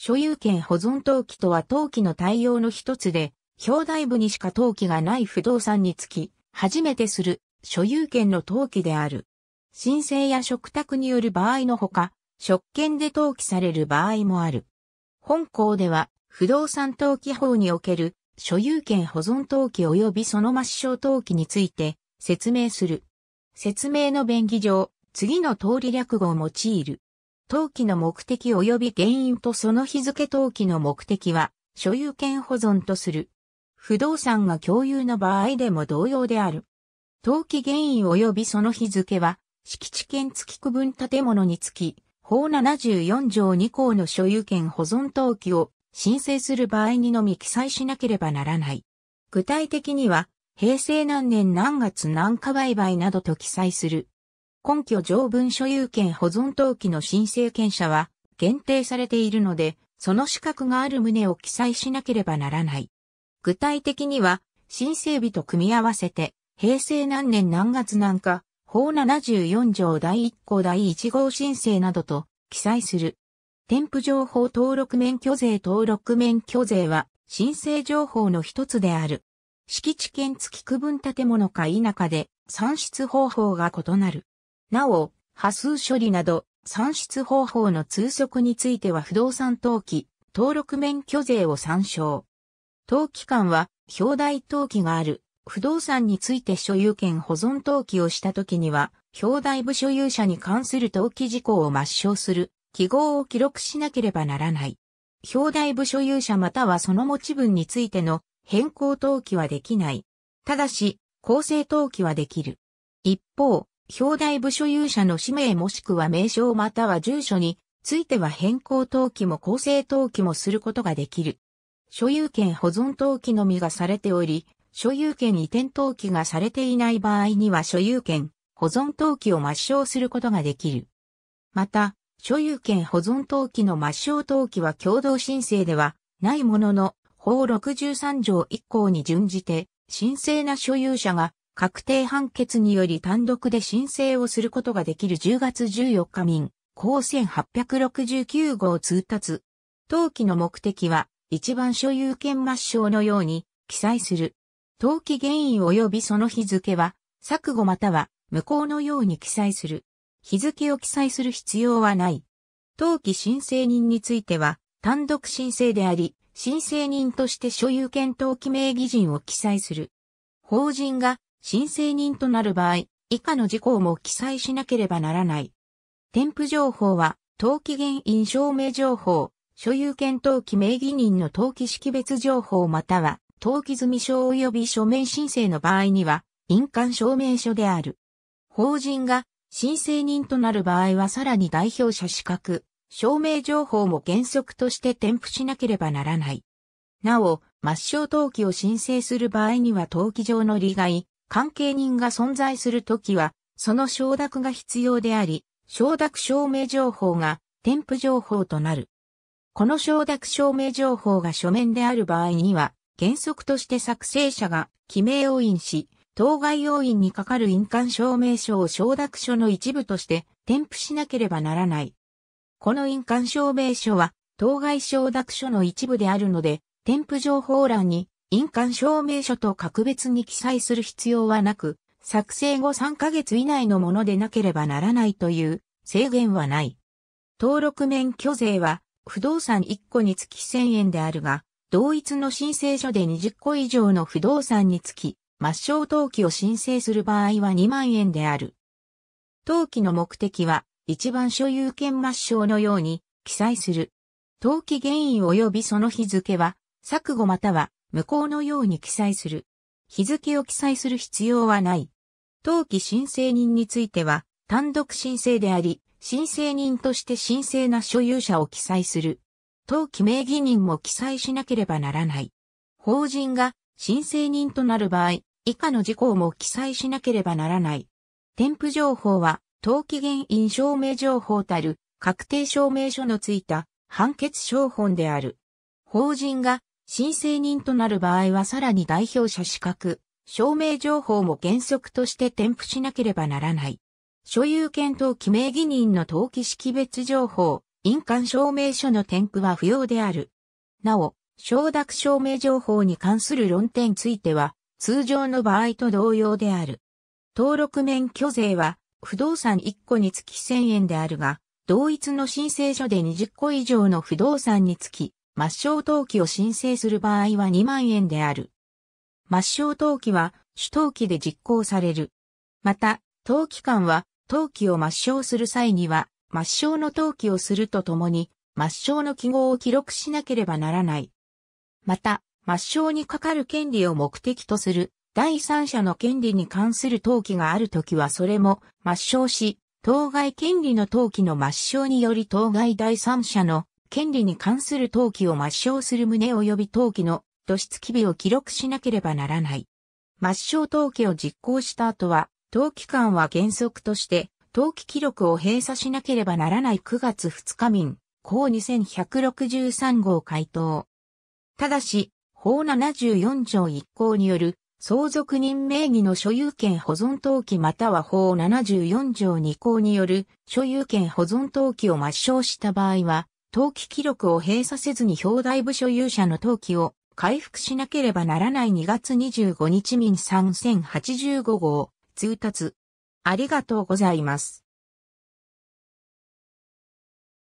所有権保存登記とは登記の対応の一つで、表題部にしか登記がない不動産につき、初めてする所有権の登記である。申請や食卓による場合のほか、職権で登記される場合もある。本校では、不動産登記法における所有権保存登記及びその抹消登記について説明する。説明の便宜上、次の通り略語を用いる。登記の目的及び原因とその日付登記の目的は、所有権保存とする。不動産が共有の場合でも同様である。登記原因及びその日付は、敷地権付き区分建物につき、法74条2項の所有権保存登記を申請する場合にのみ記載しなければならない。具体的には、平成何年何月何日売買などと記載する。根拠条文所有権保存登記の申請権者は限定されているので、その資格がある旨を記載しなければならない。具体的には、申請日と組み合わせて、平成何年何月何か、法74条第1項第1号申請などと記載する。添付情報登録免許税登録免許税は申請情報の一つである。敷地権付き区分建物か否かで算出方法が異なる。なお、波数処理など、算出方法の通則については不動産登記、登録免許税を参照。登記官は、表題登記がある、不動産について所有権保存登記をしたときには、表題部所有者に関する登記事項を抹消する、記号を記録しなければならない。表題部所有者またはその持ち分についての変更登記はできない。ただし、構成登記はできる。一方、表題部所有者の氏名もしくは名称または住所については変更登記も構成登記もすることができる。所有権保存登記のみがされており、所有権移転登記がされていない場合には所有権保存登記を抹消することができる。また、所有権保存登記の抹消登記は共同申請ではないものの、法63条1項に準じて、神聖な所有者が確定判決により単独で申請をすることができる10月14日民、公1869号通達。登記の目的は、一番所有権抹消のように記載する。登記原因及びその日付は、錯誤または無効のように記載する。日付を記載する必要はない。登記申請人については、単独申請であり、申請人として所有権登記名義人を記載する。法人が申請人となる場合、以下の事項も記載しなければならない。添付情報は、登記原因証明情報、所有権登記名義人の登記識別情報または、登記済証及び書面申請の場合には、印鑑証明書である。法人が申請人となる場合はさらに代表者資格、証明情報も原則として添付しなければならない。なお、抹消登記を申請する場合には登記上の利害、関係人が存在するときは、その承諾が必要であり、承諾証明情報が添付情報となる。この承諾証明情報が書面である場合には、原則として作成者が記名要因し、当該要因に係る印鑑証明書を承諾書の一部として添付しなければならない。この印鑑証明書は、当該承諾書の一部であるので、添付情報欄に印鑑証明書と格別に記載する必要はなく、作成後3ヶ月以内のものでなければならないという制限はない。登録免許税は不動産1個につき1000円であるが、同一の申請書で20個以上の不動産につき、抹消登記を申請する場合は2万円である。登記の目的は、一番所有権抹消のように記載する。登記原因及びその日付は、錯誤または無効のように記載する。日付を記載する必要はない。登記申請人については、単独申請であり、申請人として申請な所有者を記載する。登記名義人も記載しなければならない。法人が申請人となる場合、以下の事項も記載しなければならない。添付情報は、登記原因証明情報たる確定証明書のついた判決証本である。法人が申請人となる場合はさらに代表者資格、証明情報も原則として添付しなければならない。所有権等記名義人の登記識別情報、印鑑証明書の添付は不要である。なお、承諾証明情報に関する論点については、通常の場合と同様である。登録免許税は、不動産1個につき1000円であるが、同一の申請書で20個以上の不動産につき、抹消登記を申請する場合は2万円である。抹消登記は、主登記で実行される。また、登記官は、登記を抹消する際には、抹消の登記をするとともに、抹消の記号を記録しなければならない。また、抹消にかかる権利を目的とする、第三者の権利に関する登記があるときはそれも抹消し、当該権利の登記の抹消により当該第三者の権利に関する登記を抹消する旨及び登記の露出機微を記録しなければならない。抹消登記を実行した後は、登記間は原則として、登記記録を閉鎖しなければならない9月2日民、項2163号回答。ただし、法74条1項による相続人名義の所有権保存登記または法74条2項による所有権保存登記を抹消した場合は、登記記録を閉鎖せずに表題部所有者の登記を回復しなければならない2月25日民3085号通達。ありがとうございます。